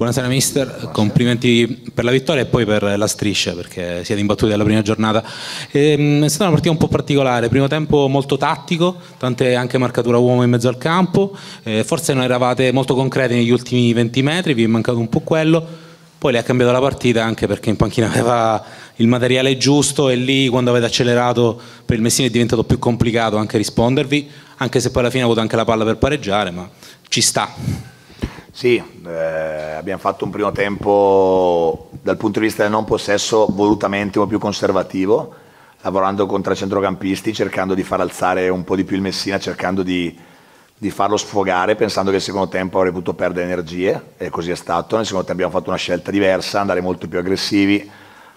Buonasera mister, Buonasera. complimenti per la vittoria e poi per la striscia perché siete imbattuti alla prima giornata. Ehm, è stata una partita un po' particolare, primo tempo molto tattico, tante anche marcatura uomo in mezzo al campo, eh, forse non eravate molto concreti negli ultimi 20 metri, vi è mancato un po' quello, poi le ha cambiato la partita anche perché in panchina aveva il materiale giusto e lì quando avete accelerato per il Messina è diventato più complicato anche rispondervi, anche se poi alla fine ha avuto anche la palla per pareggiare, ma ci sta. Sì, eh, abbiamo fatto un primo tempo dal punto di vista del non possesso volutamente un po' più conservativo, lavorando con tre centrocampisti, cercando di far alzare un po' di più il Messina, cercando di, di farlo sfogare, pensando che nel secondo tempo avrebbe potuto perdere energie, e così è stato. Nel secondo tempo abbiamo fatto una scelta diversa, andare molto più aggressivi,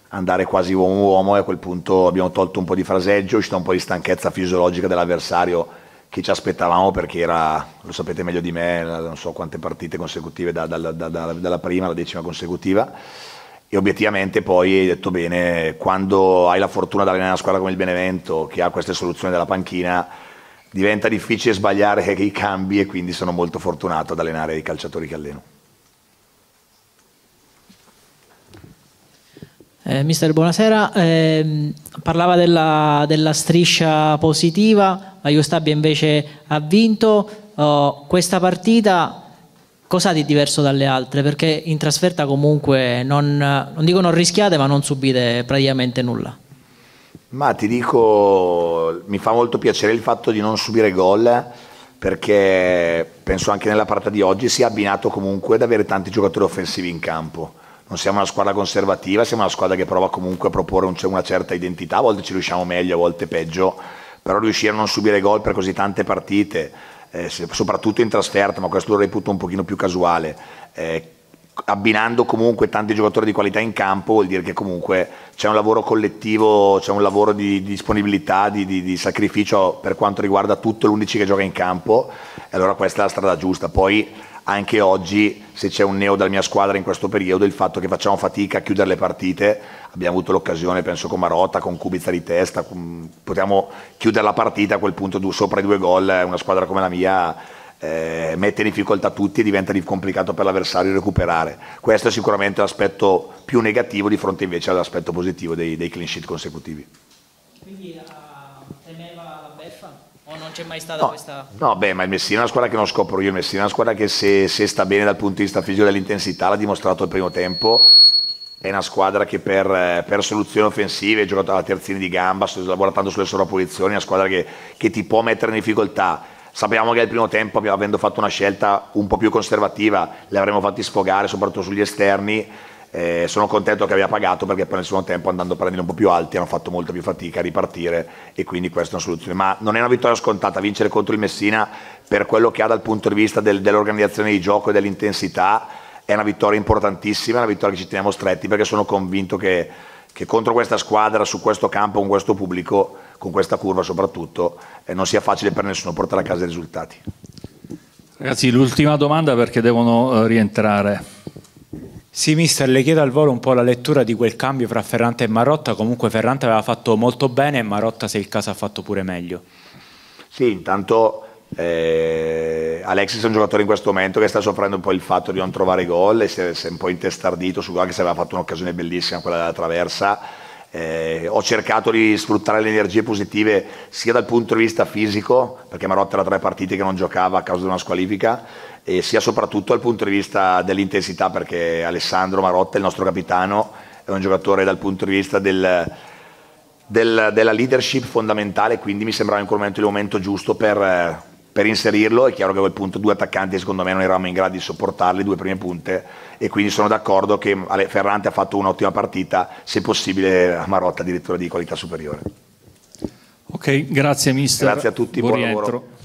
andare quasi uomo-uomo, e a quel punto abbiamo tolto un po' di fraseggio, è uscita un po' di stanchezza fisiologica dell'avversario che ci aspettavamo perché era, lo sapete meglio di me, non so quante partite consecutive da, da, da, dalla prima alla decima consecutiva. E obiettivamente poi hai detto bene, quando hai la fortuna di allenare una squadra come il Benevento che ha queste soluzioni della panchina, diventa difficile sbagliare i cambi e quindi sono molto fortunato ad allenare i calciatori che alleno. Eh, mister, buonasera. Eh, parlava della, della striscia positiva la Juve invece ha vinto. Uh, questa partita cosa di diverso dalle altre? Perché in trasferta comunque non, non, dico non rischiate, ma non subite praticamente nulla. Ma ti dico, mi fa molto piacere il fatto di non subire gol perché penso anche nella partita di oggi sia abbinato comunque ad avere tanti giocatori offensivi in campo. Non siamo una squadra conservativa, siamo una squadra che prova comunque a proporre un, una certa identità, a volte ci riusciamo meglio, a volte peggio però riuscire a non subire gol per così tante partite, eh, soprattutto in trasferta, ma questo lo reputo un pochino più casuale. Eh, abbinando comunque tanti giocatori di qualità in campo vuol dire che comunque c'è un lavoro collettivo, c'è un lavoro di, di disponibilità, di, di, di, sacrificio per quanto riguarda tutto l'11 che gioca in campo e allora questa è la strada giusta. Poi anche oggi se c'è un neo della mia squadra in questo periodo, il fatto che facciamo fatica a chiudere le partite, abbiamo avuto l'occasione, penso con Marotta, con Kubica di testa, con... potevamo chiudere la partita a quel punto sopra i due gol, eh, una squadra come la mia eh, mette in difficoltà tutti e diventa complicato per l'avversario recuperare. Questo è sicuramente l'aspetto più negativo di fronte invece all'aspetto positivo dei, dei clean sheet consecutivi. Quindi uh, temeva la beffa? O non c'è mai stata no, questa... No, beh, ma il Messina è una squadra che non scopro io, il Messina è una squadra che se, se sta bene dal punto di vista fisico dell'intensità, l'ha dimostrato al primo tempo, è una squadra che per, per soluzioni offensive, giocato alla terzina di gamba, lavorando sulle sovrapposizioni, è una squadra che, che ti può mettere in difficoltà. Sappiamo che al primo tempo, avendo fatto una scelta un po' più conservativa, le avremmo fatti sfogare, soprattutto sugli esterni, eh, sono contento che abbia pagato perché poi nel secondo tempo andando a prendere un po' più alti hanno fatto molta più fatica a ripartire e quindi questa è una soluzione. Ma non è una vittoria scontata vincere contro il Messina per quello che ha dal punto di vista del, dell'organizzazione di gioco e dell'intensità è una vittoria importantissima, è una vittoria che ci teniamo stretti perché sono convinto che, che contro questa squadra, su questo campo, con questo pubblico, con questa curva soprattutto, eh, non sia facile per nessuno portare a casa i risultati. Ragazzi, l'ultima domanda perché devono eh, rientrare. Sì, mister, le chiedo al volo un po' la lettura di quel cambio fra Ferrante e Marotta. Comunque Ferrante aveva fatto molto bene e Marotta, se il caso, ha fatto pure meglio. Sì, intanto eh, Alexis è un giocatore in questo momento che sta soffrendo un po' il fatto di non trovare gol e si è, si è un po' intestardito su, anche se aveva fatto un'occasione bellissima quella della traversa eh, ho cercato di sfruttare le energie positive sia dal punto di vista fisico, perché Marotta era tre partite che non giocava a causa di una squalifica, e sia soprattutto dal punto di vista dell'intensità, perché Alessandro Marotta, il nostro capitano, è un giocatore dal punto di vista del, del, della leadership fondamentale, quindi mi sembrava in quel momento il momento giusto per eh, per inserirlo. È chiaro che a quel punto due attaccanti secondo me non eravamo in grado di sopportarli, due prime punte, e quindi sono d'accordo che Ferrante ha fatto un'ottima partita, se possibile a Marotta addirittura di qualità superiore. Ok, grazie mister. Grazie a tutti, buon, buon lavoro.